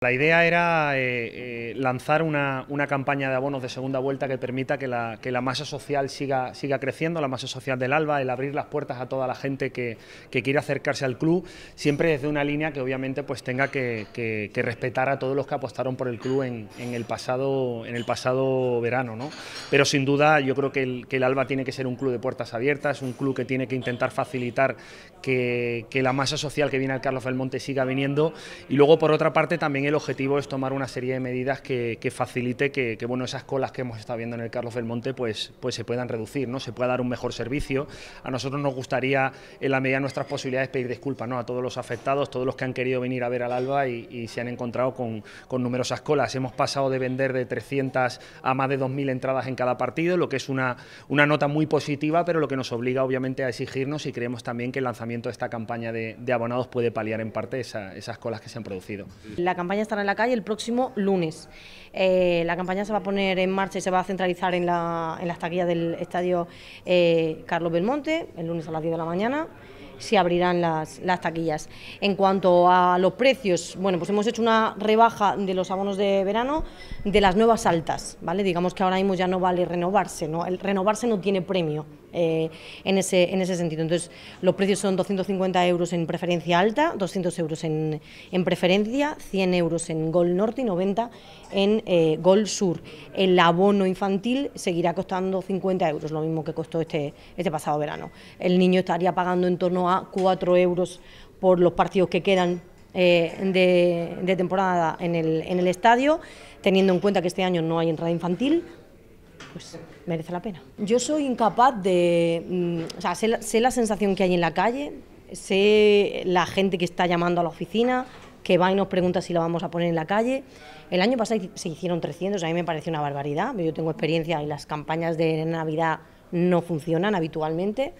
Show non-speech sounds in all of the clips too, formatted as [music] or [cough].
La idea era eh, lanzar una, campaña de abonos de segunda vuelta que permita que la, la masa social siga, siga, creciendo, la masa social del ALBA, el abrir las puertas a toda la gente que, que quiere acercarse al club, siempre desde una línea que obviamente pues tenga que, que, respetar a todos los que apostaron por el club en, el, pasado, en el pasado verano. ¿no? Pero sin duda yo creo que el, el ALBA tiene que ser un club de puertas abiertas, un club que tiene que intentar facilitar que, que la masa social que viene al Carlos Belmonte siga viniendo y luego por otra parte también el objetivo es tomar una serie de medidas que, facilite que, bueno, esas colas que hemos estado viendo en el Carlos Belmonte pues, pues se puedan reducir, ¿no? se pueda dar un mejor servicio. A nosotros nos gustaría, en la medida de nuestras posibilidades, pedir disculpas ¿no? a todos los afectados, todos los que han querido venir a ver al Alba y, se han encontrado con, numerosas colas. Hemos pasado de vender de 300 a más de 2.000 entradas en cada partido, lo que es una, una nota muy positiva, pero lo que nos obliga obviamente a exigirnos y creemos también que el lanzamiento de esta campaña de, abonados puede paliar en parte esas colas que se han producido. La campaña estará en la calle el próximo lunes. Eh, la campaña se va a poner en marcha y se va a centralizar en, la, en las taquillas del estadio eh, Carlos Belmonte, el lunes a las 10 de la mañana se abrirán las, las, taquillas. En cuanto a los precios, bueno, pues hemos hecho una rebaja de los abonos de verano de las nuevas altas, ¿vale? Digamos que ahora mismo ya no vale renovarse, ¿no? El renovarse no tiene premio, eh, en, ese, sentido. Entonces, los precios son 250 euros en preferencia alta, 200 euros en, preferencia, 100 euros en Gol Norte y 90 en eh, Gol Sur. El abono infantil seguirá costando 50 euros, lo mismo que costó este, este pasado verano. El niño estaría pagando en torno a 4 euros por los partidos que quedan eh, de, temporada en el, en el estadio, teniendo en cuenta que este año no hay entrada infantil, pues merece la pena. Yo soy incapaz de... Mm, o sea, sé, la sensación que hay en la calle, sé la gente que está llamando a la oficina, que va y nos pregunta si la vamos a poner en la calle. El año pasado se hicieron 300, a mí me parece una barbaridad. Yo tengo experiencia y las campañas de Navidad no funcionan habitualmente,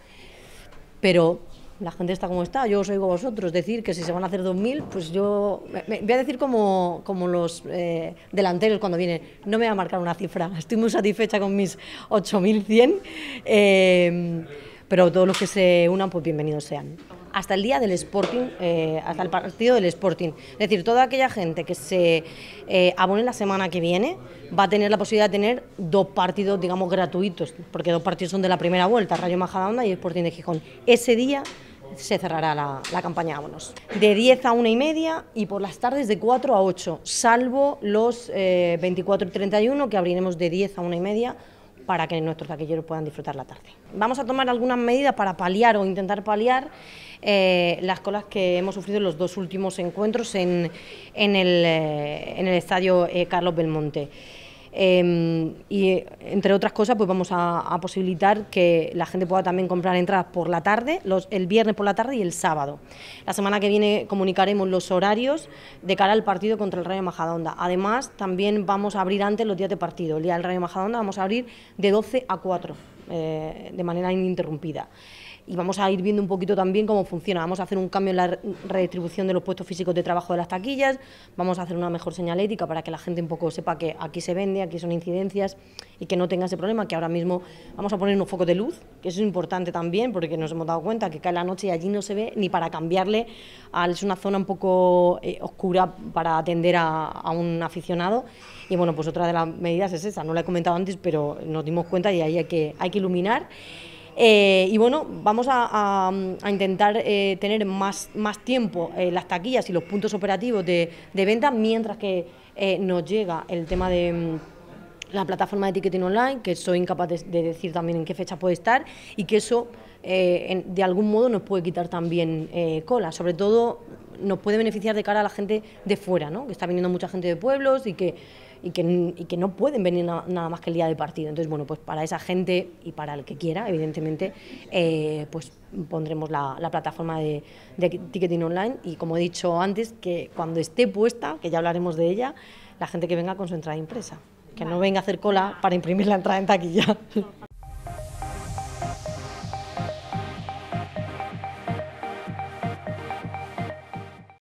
pero la gente está como está, yo os oigo vosotros decir que si se van a hacer 2.000, pues yo voy a decir como, como los eh, delanteros cuando vienen, no me voy a marcar una cifra, [laughs] estoy muy satisfecha con mis 8.100 pero todos los que se unan, pues bienvenidos sean. Hasta el día del Sporting, eh, hasta el partido del Sporting. Es decir, toda aquella gente que se eh, abone la semana que viene va a tener la posibilidad de tener dos partidos, digamos, gratuitos, porque dos partidos son de la primera vuelta, Rayo Majadahonda y Sporting de Gijón. Ese día se cerrará la, la campaña abonos... De 10 a una y media y por las tardes de 4 a 8, salvo los 24 eh, y 31 que abriremos de 10 a una y media para que nuestros taquilleros puedan disfrutar la tarde. Vamos a tomar algunas medidas para paliar o intentar paliar eh, las colas que hemos sufrido en los dos últimos encuentros en, eh, el, estadio eh, Carlos Belmonte. Em, y entre otras cosas, pues vamos a, posibilitar que la gente pueda también comprar entradas por la tarde, los, el viernes por la tarde y el sábado. La semana que viene comunicaremos los horarios de cara al partido contra el Rayo Majadonda. Además, también vamos a abrir antes los días de partido. El día del Rayo Majadonda vamos a abrir de 12 a 4. Eh, de manera ininterrumpida. Y vamos a ir viendo un poquito también cómo funciona. Vamos a hacer un cambio en la redistribución de los puestos físicos de trabajo de las taquillas, vamos a hacer una mejor señalética para que la gente un poco sepa que aquí se vende, aquí son incidencias y que no tenga ese problema, que ahora mismo vamos a poner unos focos de luz, que eso es importante también porque nos hemos dado cuenta que cae la noche y allí no se ve ni para cambiarle, es una zona un poco eh, oscura para atender a, un aficionado. Y bueno, pues otra de las medidas es esa, no la he comentado antes, pero nos dimos cuenta y ahí hay que, hay que iluminar. Eh, y bueno, vamos a, intentar eh, tener más, más tiempo eh, las taquillas y los puntos operativos de, de venta mientras que nos llega el tema de mm, la plataforma de ticketing online, que soy incapaz de, decir también en qué fecha puede estar y que eso de algún modo nos puede quitar también cola. Sobre todo nos puede beneficiar de cara a la gente de fuera, ¿no? que está viniendo mucha gente de pueblos y que y que, no pueden venir nada más que el día de partido. Entonces, bueno, pues para esa gente y para el que quiera, evidentemente, eh, pues pondremos la, la plataforma de, de, ticketing online y como he dicho antes, que cuando esté puesta, que ya hablaremos de ella, la gente que venga con su entrada impresa, que no venga a hacer cola para imprimir la entrada en taquilla.